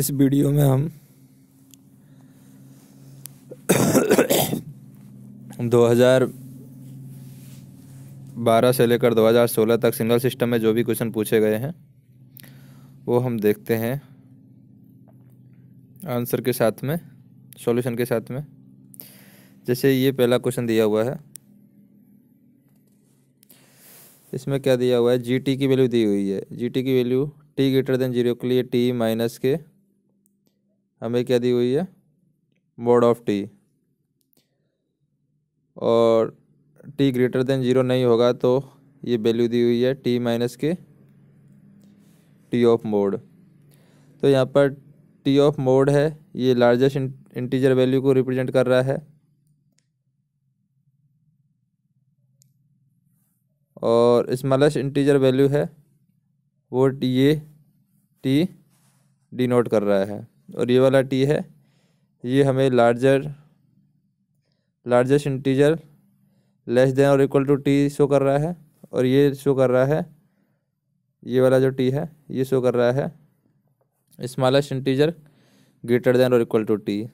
इस वीडियो में हम 2012 से लेकर 2016 तक सिंगल सिस्टम में जो भी क्वेश्चन पूछे गए हैं वो हम देखते हैं आंसर के साथ में सॉल्यूशन के साथ में जैसे ये पहला क्वेश्चन दिया हुआ है इसमें क्या दिया हुआ है जीटी की वैल्यू दी हुई है जीटी की value T greater than zero के लिए टी माइनस के हमें क्या दी हुई है मोड ऑफ टी और टी ग्रेटर देन ज़ीरो नहीं होगा तो ये वैल्यू दी हुई है टी माइनस के टी ऑफ मोड तो यहाँ पर टी ऑफ मोड है ये लार्जेस्ट इंटीजर वैल्यू को रिप्रेजेंट कर रहा है और स्मॉलेस्ट इंटीजर वैल्यू है वो ये टी डिनोट कर रहा है और ये वाला टी है ये हमें larger largest integer less than और इक्वल टू टी शो कर रहा है और ये शो कर रहा है ये वाला जो टी है ये शो कर रहा है स्मॉलेस्ट इंटीजर ग्रेटर देन और इक्वल टू टी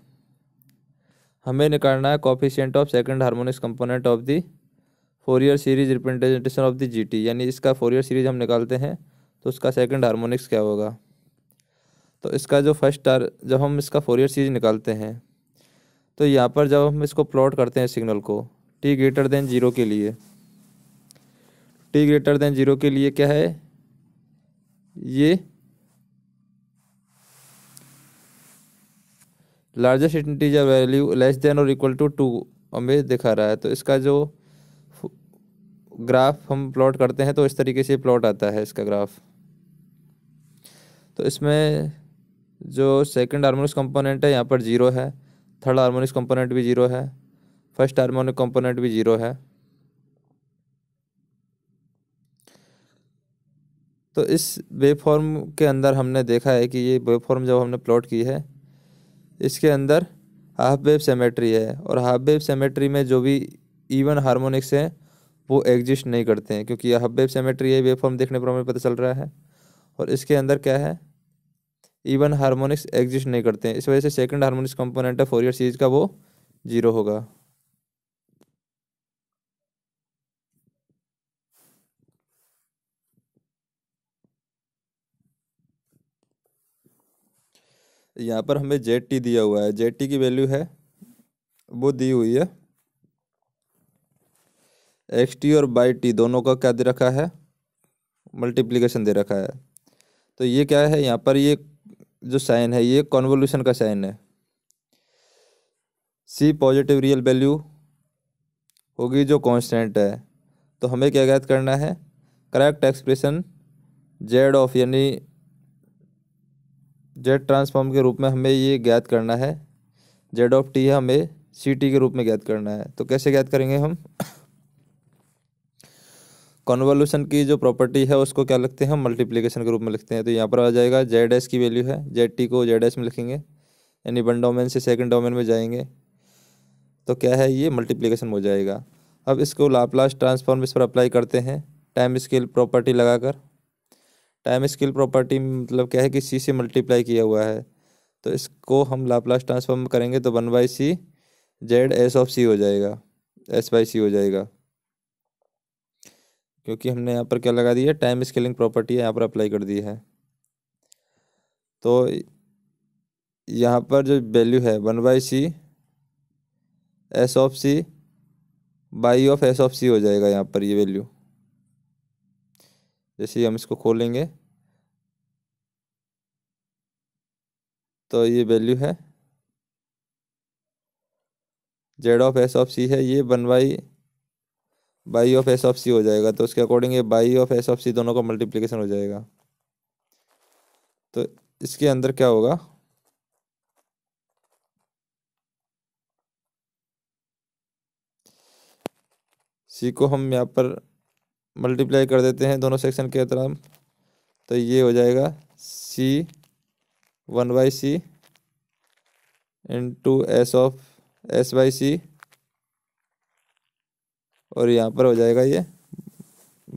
हमें निकालना है coefficient of second harmonics component of the Fourier series representation of the G T यानी इसका फोर ईयर सीरीज हम निकालते हैं तो उसका सेकंड हार्मोनिक्स क्या होगा तो इसका जो फर्स्ट टर्म जब हम इसका फोर ईयर सीरीज निकालते हैं तो यहाँ पर जब हम इसको प्लॉट करते हैं सिग्नल को टी ग्रेटर देन ज़ीरो के लिए टी ग्रेटर देन ज़ीरो के लिए क्या है ये largest integer value less than और इक्वल टू टू हमें दिखा रहा है तो इसका जो ग्राफ हम प्लॉट करते हैं तो इस तरीके से प्लॉट आता है इसका ग्राफ तो इसमें जो सेकंड हारमोनिक्स कंपोनेंट है यहाँ पर जीरो है थर्ड हारमोनिक्स कंपोनेंट भी जीरो है फर्स्ट हारमोनिक कंपोनेंट भी जीरो है तो इस वेवफॉर्म के अंदर हमने देखा है कि ये वेवफॉर्म जब हमने प्लॉट की है इसके अंदर हाफ वेव सेमेट्री है और हाफ वेव सेमेट्री में जो भी इवन हारमोनिक्स हैं वो एग्जिस्ट नहीं करते हैं क्योंकि हाफ वेव सेमेट्री है वेवफॉर्म देखने पर हमें पता चल रहा है और इसके अंदर क्या है इवन हारमोनिक्स एग्जिस्ट नहीं करते हैं इस वजह से सेकंड हारमोनिक्स कंपोनेंट है ईयर सीरीज का वो जीरो होगा यहाँ पर हमें जेड टी दिया हुआ है जेड टी की वैल्यू है वो दी हुई है एक्स टी और बाई टी दोनों का क्या दे रखा है मल्टीप्लिकेशन दे रखा है तो ये क्या है यहाँ पर ये जो साइन है ये कॉन्वोल्यूशन का साइन है सी पॉजिटिव रियल वैल्यू होगी जो कांस्टेंट है तो हमें क्या ज्ञात करना है करेक्ट एक्सप्रेशन जेड ऑफ यानी जेड ट्रांसफॉर्म के रूप में हमें ये ज्ञात करना है जेड ऑफ टी हमें सी टी के रूप में ज्ञात करना है तो कैसे ज्ञात करेंगे हम कॉन्वोल्यूशन की जो प्रॉपर्टी है उसको क्या लिखते हैं मल्टीप्लीकेशन के रूप में लिखते हैं तो यहाँ पर आ जाएगा जेड एस की वैल्यू है जेड टी को जेड एस में लिखेंगे यानी वन डोमेन से सेकंड डोमेन में जाएंगे तो क्या है ये मल्टीप्लीकेशन हो जाएगा अब इसको लाप्लास ट्रांसफॉर्म इस पर अप्लाई करते हैं टाइम स्केल प्रॉपर्टी लगाकर टाइम स्केल प्रॉपर्टी मतलब क्या है कि सी से मल्टीप्लाई किया हुआ है तो इसको हम लाप्लास ट्रांसफॉर्म करेंगे तो one by C Z S of C हो जाएगा एस बाई सी हो जाएगा क्योंकि हमने यहाँ पर क्या लगा दिया है टाइम स्केलिंग प्रॉपर्टी यहाँ पर अप्लाई कर दी है तो यहाँ पर जो वैल्यू है one by C S of C Y of S of C हो जाएगा यहाँ पर ये यह वैल्यू जैसे हम इसको खोलेंगे तो ये वैल्यू है Z of S of C है ये one by Y of S of C हो जाएगा तो उसके अकॉर्डिंग ये Y of S of C दोनों का मल्टीप्लीकेशन हो जाएगा तो इसके अंदर क्या होगा सी को हम यहाँ पर मल्टीप्लाई कर देते हैं दोनों सेक्शन के तरह तो ये हो जाएगा C one by C into S of S by C और यहाँ पर हो जाएगा ये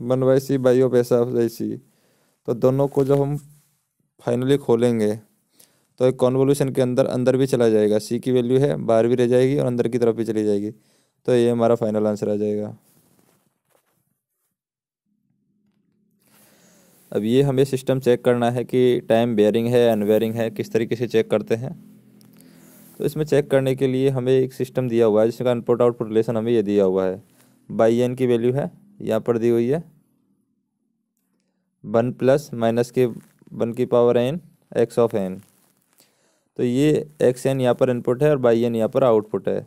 one by C Y of S by C तो दोनों को जब हम फाइनली खोलेंगे तो एक कॉन्वोल्यूशन के अंदर अंदर भी चला जाएगा सी की वैल्यू है बाहर भी रह जाएगी और अंदर की तरफ भी चली जाएगी तो ये हमारा फाइनल आंसर आ जाएगा अब ये हमें सिस्टम चेक करना है कि टाइम बेयरिंग है अनवेयरिंग है किस तरीके से चेक करते हैं तो इसमें चेक करने के लिए हमें एक सिस्टम दिया हुआ है जिसका इनपुट आउटपुट रिलेशन हमें ये दिया हुआ है बाई एन की वैल्यू है यहाँ पर दी हुई है वन प्लस माइनस के वन की power N X of N तो ये एक्स एन यहाँ पर इनपुट है और बाई एन यहाँ पर आउटपुट है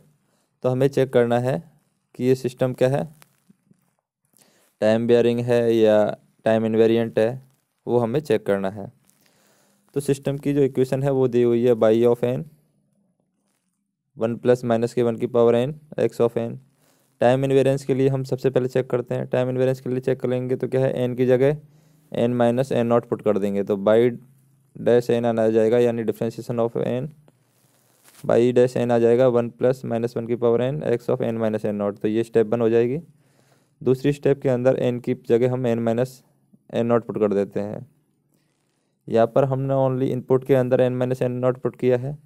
तो हमें चेक करना है कि ये सिस्टम क्या है टाइम बेयरिंग है या टाइम इन्वेरियंट है वो हमें चेक करना है तो सिस्टम की जो इक्वेशन है वो दी हुई है by of N one plus minus के वन की power N X of N time invariance के लिए हम सबसे पहले चेक करते हैं टाइम इन्वेरेंस के लिए चेक करेंगे तो क्या है एन की जगह N minus N naught put कर देंगे तो बाई डैश एन आना जाएगा यानी differentiation of N Y dash N आ जाएगा वन प्लस माइनस वन की power N X of N minus N naught तो ये स्टेप वन हो जाएगी दूसरी स्टेप के अंदर एन की जगह हम N minus N naught put कर देते हैं यहाँ पर हमने ओनली इनपुट के अंदर N minus N naught put किया है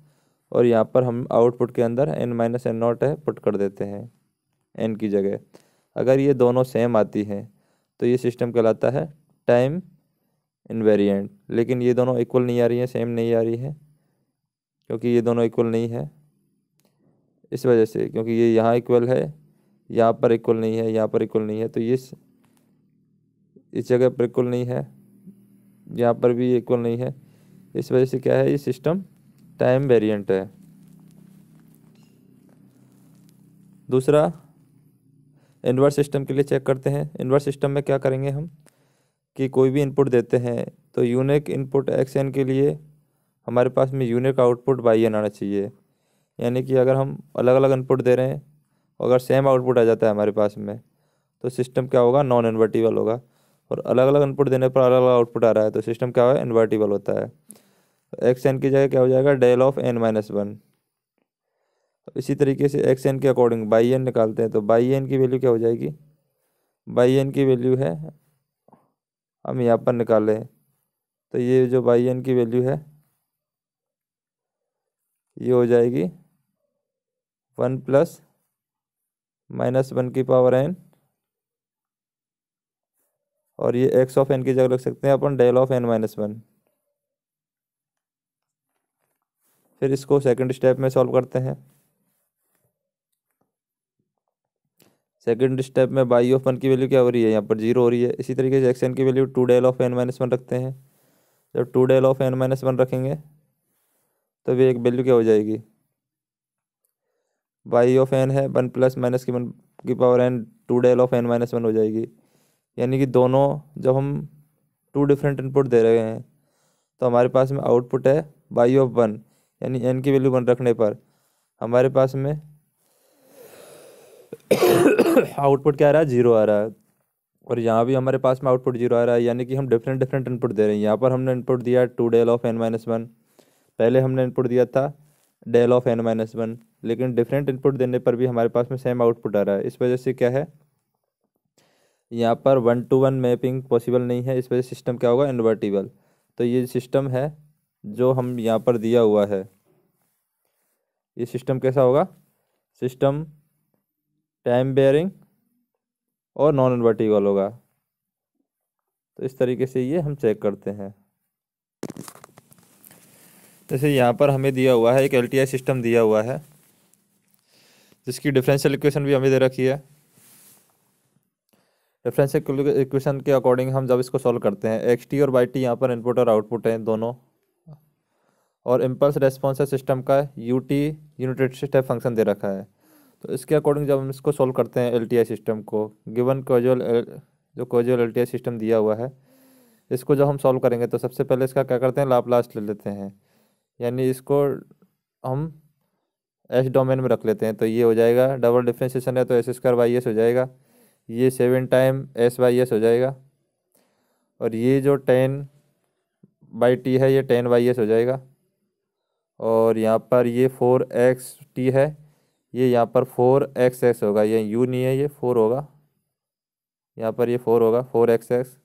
और यहाँ पर हम आउटपुट के अंदर एन माइनस एन नॉट है पुट कर देते हैं एन की जगह अगर ये दोनों सेम आती हैं तो ये सिस्टम कहलाता है टाइम इनवेरियंट लेकिन ये दोनों इक्वल नहीं आ रही हैं सेम नहीं आ रही हैं क्योंकि ये दोनों इक्वल नहीं है इस वजह से क्योंकि ये यहाँ इक्वल है यहाँ पर इक्वल नहीं है यहाँ पर इक्वल नहीं है तो ये इस, इस जगह पर इक्वल नहीं है यहाँ पर भी इक्वल नहीं है इस वजह से क्या है ये सिस्टम टाइम वेरिएंट है दूसरा इन्वर्स सिस्टम के लिए चेक करते हैं इन्वर्स सिस्टम में क्या करेंगे हम कि कोई भी इनपुट देते हैं तो यूनिक इनपुट एक्स एन के लिए हमारे पास में यूनिक आउटपुट वाई एन आना चाहिए यानी कि अगर हम अलग अलग इनपुट दे रहे हैं अगर सेम आउटपुट आ जाता है हमारे पास में तो सिस्टम क्या होगा नॉन इन्वर्टिबल होगा और अलग अलग इनपुट देने पर अलग अलग आउटपुट आ रहा है तो सिस्टम क्या होगा इन्वर्टिबल होता है एक्स एन की जगह क्या हो जाएगा del of N minus one इसी तरीके से एक्स एन के अकॉर्डिंग बाई एन निकालते हैं तो बाई एन की वैल्यू क्या हो जाएगी बाई एन की वैल्यू है हम यहाँ पर निकालें तो ये जो बाई एन की वैल्यू है ये हो जाएगी वन प्लस माइनस वन की पावर एन और ये एक्स ऑफ एन की जगह रख सकते हैं अपन del of N minus one फिर इसको सेकंड स्टेप में सॉल्व करते हैं सेकेंड स्टेप में बाई ऑफ वन की वैल्यू क्या हो रही है यहाँ पर जीरो हो रही है इसी तरीके से एन की value two del of N minus one रखते हैं जब two del of N minus one रखेंगे तो भी एक वैल्यू क्या हो जाएगी बाई ऑफ एन है वन प्लस माइनस की वन की power n two del of N minus one हो जाएगी यानी कि दोनों जब हम टू डिफरेंट इनपुट दे रहे हैं तो हमारे पास में आउटपुट है बाई ऑफ वन यानी एन की वैल्यू वन रखने पर हमारे पास में आउटपुट क्या आ रहा है जीरो आ रहा है और यहाँ भी हमारे पास में आउटपुट जीरो आ रहा है यानी कि हम डिफरेंट डिफरेंट इनपुट दे रहे हैं यहाँ पर हमने इनपुट दिया two del of N minus one पहले हमने इनपुट दिया था del of N minus one लेकिन डिफरेंट इनपुट देने पर भी हमारे पास में सेम आउटपुट आ रहा है इस वजह से क्या है यहाँ पर one to one mapping possible नहीं है इस वजह से सिस्टम क्या होगा इन्वर्टिबल तो ये सिस्टम है जो हम यहाँ पर दिया हुआ है ये सिस्टम कैसा होगा सिस्टम टाइम बेयरिंग और नॉन इन्वर्टिबल होगा तो इस तरीके से ये हम चेक करते हैं जैसे यहाँ पर हमें दिया हुआ है एक एल सिस्टम दिया हुआ है जिसकी डिफरेंशियल इक्वेशन भी हमें दे रखी है डिफरेंशियल इक्वेशन के अकॉर्डिंग हम जब इसको सॉल्व करते हैं एक्स टी और वाई टी यहाँ पर इनपुट और आउटपुट हैं दोनों और इम्पल्स रेस्पॉन्स सिस्टम का u t unit step function दे रखा है तो इसके अकॉर्डिंग जब हम इसको सॉल्व करते हैं एल सिस्टम को गिवन कोजल जो कोजल एल सिस्टम दिया हुआ है इसको जब हम सॉल्व करेंगे तो सबसे पहले इसका क्या करते हैं लाप्लास्ट ले लेते हैं यानी इसको हम एस डोमेन में रख लेते हैं तो ये हो जाएगा डबल डिफ्रेंशिएशन है तो एस स्क्वायर बाई एस हो जाएगा ये seven time s by s हो जाएगा और ये जो टेन बाई टी है ये टेन बाई एस हो जाएगा और यहाँ पर ये फोर एक्स टी है ये यहाँ पर फोर एक्स एक्स होगा ये यू नहीं है ये फोर होगा यहाँ पर ये फोर होगा फोर एक्स एक्स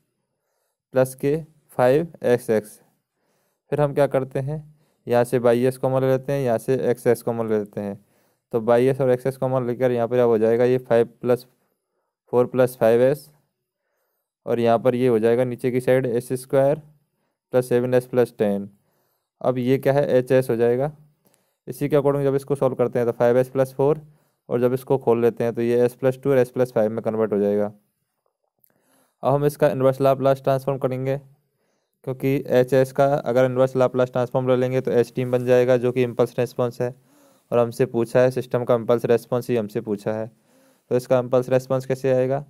प्लस के फाइव एक्स एक्स फिर हम क्या करते हैं यहाँ से बाई एस कॉमन ले लेते हैं यहाँ से एक्स एक्स कॉमन ले लेते हैं तो बाई एस और एक्स एस कॉमन लेकर यहाँ पर अब हो जाएगा ये five plus four plus five s और यहाँ पर ये हो जाएगा नीचे की side s square plus seven s plus ten अब ये क्या है एच एस हो जाएगा इसी के अकॉर्डिंग जब इसको सॉल्व करते हैं तो फाइव एस प्लस फोर और जब इसको खोल लेते हैं तो ये एस प्लस टू और एस प्लस फाइव में कन्वर्ट हो जाएगा अब हम इसका इन्वर्स लाप्लास ट्रांसफॉर्म करेंगे क्योंकि एच एस का अगर इन्वर्स लाप्लास ट्रांसफॉर्म ले लेंगे तो एच टीम बन जाएगा जो कि इम्पल्स रेस्पॉन्स है और हमसे पूछा है सिस्टम का इम्पल्स रेस्पॉन्स ही हमसे पूछा है तो इसका इम्पल्स रेस्पॉन्स कैसे आएगा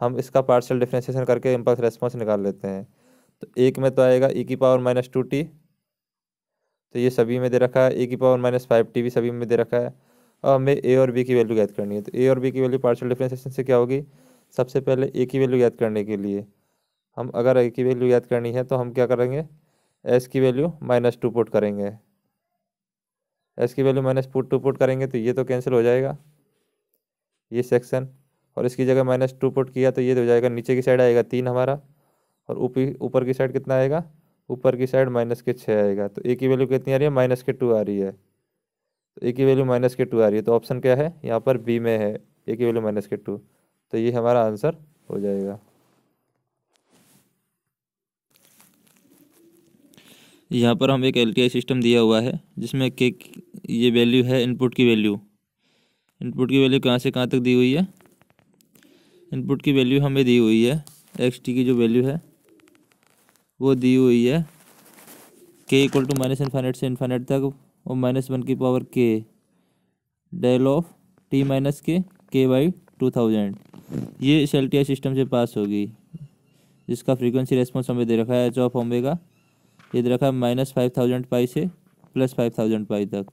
हम इसका पार्सल डिफ्रेंशिएशन करके इम्पल्स रेस्पॉन्स निकाल लेते हैं तो एक में तो आएगा ई e की पावर माइनस टू टी तो ये सभी में दे रखा है ए की पावर माइनस फाइव टी भी सभी में दे रखा है और हमें ए और बी की वैल्यू याद करनी है तो ए और बी की वैल्यू पार्शियल डिफ्रेंसिएशन से क्या होगी सबसे पहले ए की वैल्यू याद करने के लिए हम अगर ए की वैल्यू याद करनी है तो हम क्या करेंगे एस की वैल्यू माइनस टू पुट करेंगे एस की वैल्यू माइनस टू पुट करेंगे तो ये तो कैंसिल हो जाएगा ये सेक्शन और इसकी जगह माइनस टू पुट किया तो ये तो हो जाएगा नीचे की साइड आएगा तीन हमारा और ऊपर की साइड कितना आएगा ऊपर की साइड माइनस के छः आएगा तो ए की वैल्यू कितनी आ रही है माइनस के टू आ रही है तो ए की वैल्यू माइनस के टू आ रही है तो ऑप्शन क्या है यहाँ पर बी में है ए की वैल्यू माइनस के टू तो ये हमारा आंसर हो जाएगा यहाँ पर हम एक एल सिस्टम दिया हुआ है जिसमें के ये वैल्यू है इनपुट की वैल्यू इनपुट की वैल्यू कहाँ से कहाँ तक दी हुई है इनपुट की वैल्यू हमें दी हुई है एक्स टी की जो वैल्यू है वो दी हुई है के इक्वल टू माइनस इन्फाइनेट से इन्फाइनेट तक और माइनस वन की पावर के डेल ऑफ टी माइनस के के बाई टू थाउजेंड ये एस एल टी आई सिस्टम से पास होगी जिसका फ्रीक्वेंसी रेस्पॉन्स हमें दे रखा है एच ऑफ का ये दे रखा है माइनस फाइव थाउजेंड पाई से प्लस फाइव थाउजेंड पाई तक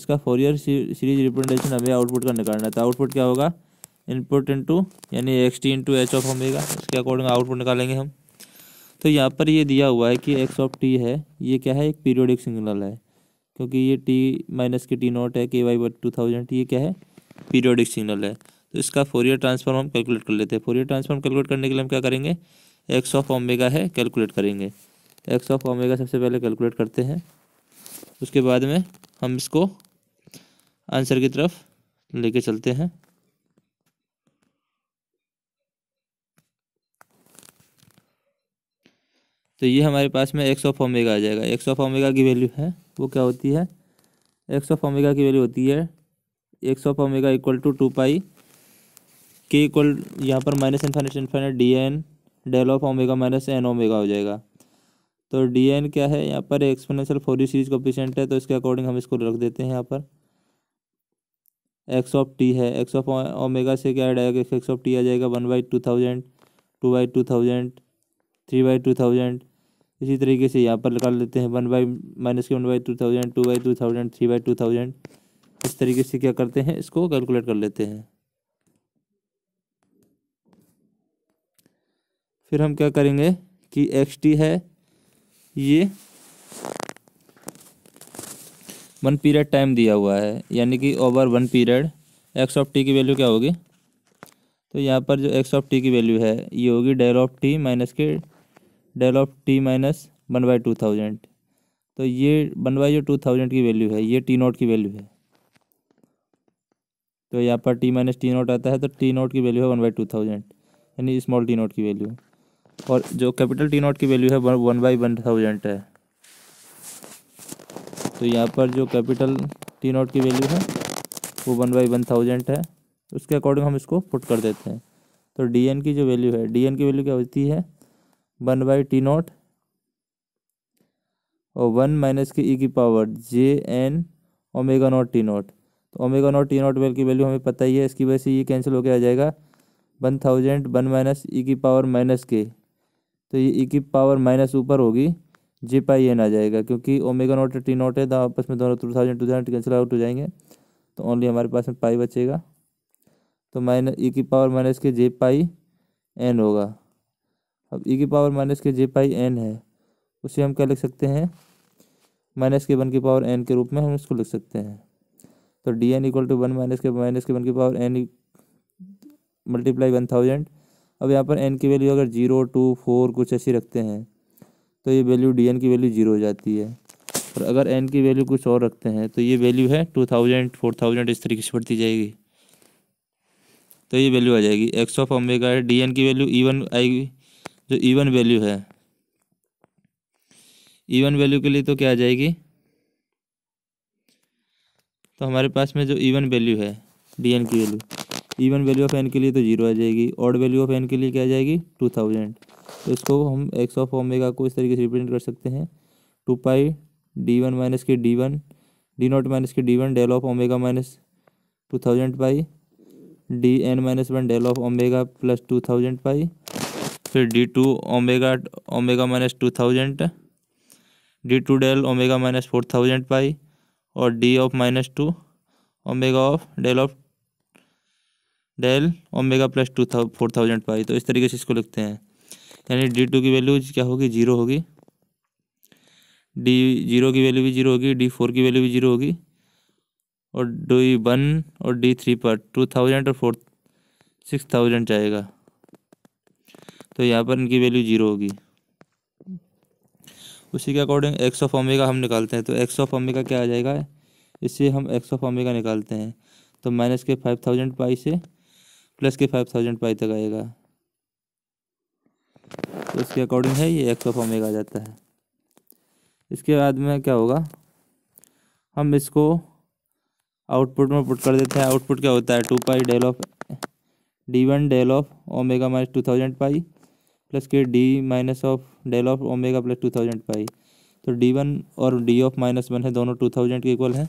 इसका फोर ईयर सीरीज रिप्रेजेंटेशन हमें आउटपुट का निकालना था आउटपुट तो क्या होगा इनपुट इंटू यानी x t into h of का इसके अकॉर्डिंग आउटपुट निकालेंगे हम तो यहाँ पर ये दिया हुआ है कि एक्स ऑफ टी है ये क्या है एक पीरियोडिक सिग्नल है क्योंकि ये टी माइनस के टी नॉट है के वाई बट टू थाउजेंड ये क्या है पीरियोडिक सिग्नल है तो इसका फोरियर ट्रांसफॉर्म हम कैलकुलेट कर लेते हैं फोरियर ट्रांसफॉर्म कैलकुलेट करने के लिए हम क्या करेंगे एक्स ऑफ ओमेगा है कैलकुलेट करेंगे एक्स ऑफ ओमेगा सबसे पहले कैलकुलेट करते हैं उसके बाद में हम इसको आंसर की तरफ लेके चलते हैं तो ये हमारे पास में एक्स ऑफ ओमेगा आ जाएगा एक्स ऑफ ओमेगा की वैल्यू है वो क्या होती है एक्स ऑफ ओमेगा की वैल्यू होती है x of omega equal to two pi के इक्वल यहाँ पर minus infinite infinite d n del of omega minus n omega हो जाएगा तो डी एन क्या है यहाँ पर एक्सपोनेंशियल फोरी सीरीज कोपिशेंट है तो इसके अकॉर्डिंग हम इसको रख देते हैं यहाँ पर एक्स ऑफ टी है एक्स ऑफ ओमेगा से क्या डायरेक्ट एक्स ऑफ टी आ जाएगा one by two thousand two by two thousand three by two thousand इसी तरीके से यहाँ पर निकाल लेते हैं वन बाई माइनस के one by two thousand two by two thousand three by two thousand इस तरीके से क्या करते हैं इसको कैलकुलेट कर लेते हैं फिर हम क्या करेंगे कि एक्स टी है ये वन पीरियड टाइम दिया हुआ है यानी कि over one period x of t की वैल्यू क्या होगी तो यहाँ पर जो एक्स ऑफ टी की वैल्यू है ये होगी डेल ऑफ टी माइनस के del of t minus one by two thousand तो ये वन बाई जो टू थाउजेंड की वैल्यू है ये टी नोट की वैल्यू है तो यहाँ पर टी माइनस टी नोट आता है तो टी नोट की वैल्यू है वन बाई टू थाउजेंड यानी स्मॉल टी नोट की वैल्यू और जो कैपिटल टी नोट की वैल्यू है वन बाई वन थाउजेंड है तो यहाँ पर जो कैपिटल टी नोट की वैल्यू है वो वन बाई वन थाउजेंड है उसके अकॉर्डिंग हम इसको पुट कर देते हैं तो डी एन की जो वैल्यू है डी एन की वैल्यू क्या होती है वन बाई टी नॉट और वन माइनस के ई की power j n omega naught t naught तो ओमेगा नॉट टी नॉट वेल की वैल्यू हमें पता ही है इसकी वजह से ये कैंसिल होकर आ जाएगा one thousand one minus e की पावर माइनस के तो ये ई की पावर माइनस ऊपर होगी जे पाई एन आ जाएगा क्योंकि ओमेगा नॉट टी नॉट है तो आपस में दोनों two thousand two thousand cancel out हो जाएंगे तो ओनली हमारे पास में पाई बचेगा तो माइनस ई की पावर माइनस के जे पाई एन होगा अब ई e की पावर माइनस के जे पाई एन है उसे हम क्या लिख सकते हैं माइनस के वन की पावर एन के रूप में हम इसको लिख सकते हैं तो d n equal to one minus के माइनस के वन की power n multiply one thousand अब यहाँ पर एन की वैल्यू अगर जीरो टू फोर कुछ ऐसी रखते हैं तो ये वैल्यू डी एन की वैल्यू जीरो हो जाती है और अगर एन की वैल्यू कुछ और रखते हैं तो ये वैल्यू है टू थाउजेंड फोर थाउजेंड इस तरीके से बढ़ती जाएगी तो ये वैल्यू आ जाएगी x of omega d n की वैल्यू ई वन आएगी जो इवन वैल्यू है इवन वैल्यू के लिए तो क्या आ जाएगी तो हमारे पास में जो इवन वैल्यू है डी एन की value even value of n के लिए तो जीरो आ जाएगी ऑड वैल्यू ऑफ एन के लिए क्या आ जाएगी टू थाउजेंड तो इसको हम एक्स ऑफ ओमेगा को इस तरीके से रिप्रेजेंट कर सकते हैं two pi d one minus के d one d naught minus के d one del of omega minus two thousand pi d n minus one del of omega plus two thousand pi फिर d two omega omega minus two thousand d two del omega minus four thousand pi और d of minus two omega of del of del omega plus two था four thousand pi तो इस तरीके से इसको लिखते हैं यानी डी टू की वैल्यू क्या होगी जीरो होगी डी जीरो की वैल्यू भी जीरो होगी डी फोर की वैल्यू भी जीरो होगी और डी वन और डी थ्री पर टू थाउजेंड और फोर सिक्स थाउजेंड जाएगा तो यहाँ पर इनकी वैल्यू जीरो होगी उसी के अकॉर्डिंग एक्स ऑफ ओमेगा हम निकालते हैं तो एक्स ऑफ ओमेगा क्या आ जाएगा इससे हम एक्स ऑफ ओमेगा निकालते हैं तो माइनस के फाइव थाउजेंड पाई से प्लस के फाइव थाउजेंड पाई तक आएगा तो इसके अकॉर्डिंग है ये एक्स ऑफ ओमेगा आ जाता है इसके बाद में क्या होगा हम इसको आउटपुट में पुट कर देते हैं आउटपुट क्या होता है two pi del of d one del of omega minus two thousand pi plus के d minus of del of omega plus two thousand pi तो डी वन और डी ऑफ माइनस वन है दोनों two thousand के equal हैं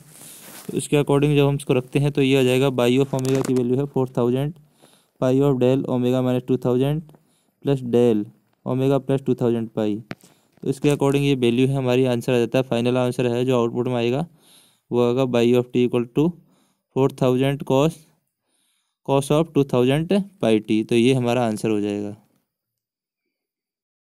तो इसके according जब हम इसको रखते हैं तो ये आ जाएगा बाई ऑफ ओमेगा की वैल्यू है four thousand pi of del omega minus two thousand plus del omega plus two thousand pi तो इसके अकॉर्डिंग ये वैल्यू है हमारी आंसर आ जाता है फाइनल आंसर है जो आउटपुट में आएगा वो आएगा y of t equal to four thousand cos cos of two thousand pi t तो ये हमारा आंसर हो जाएगा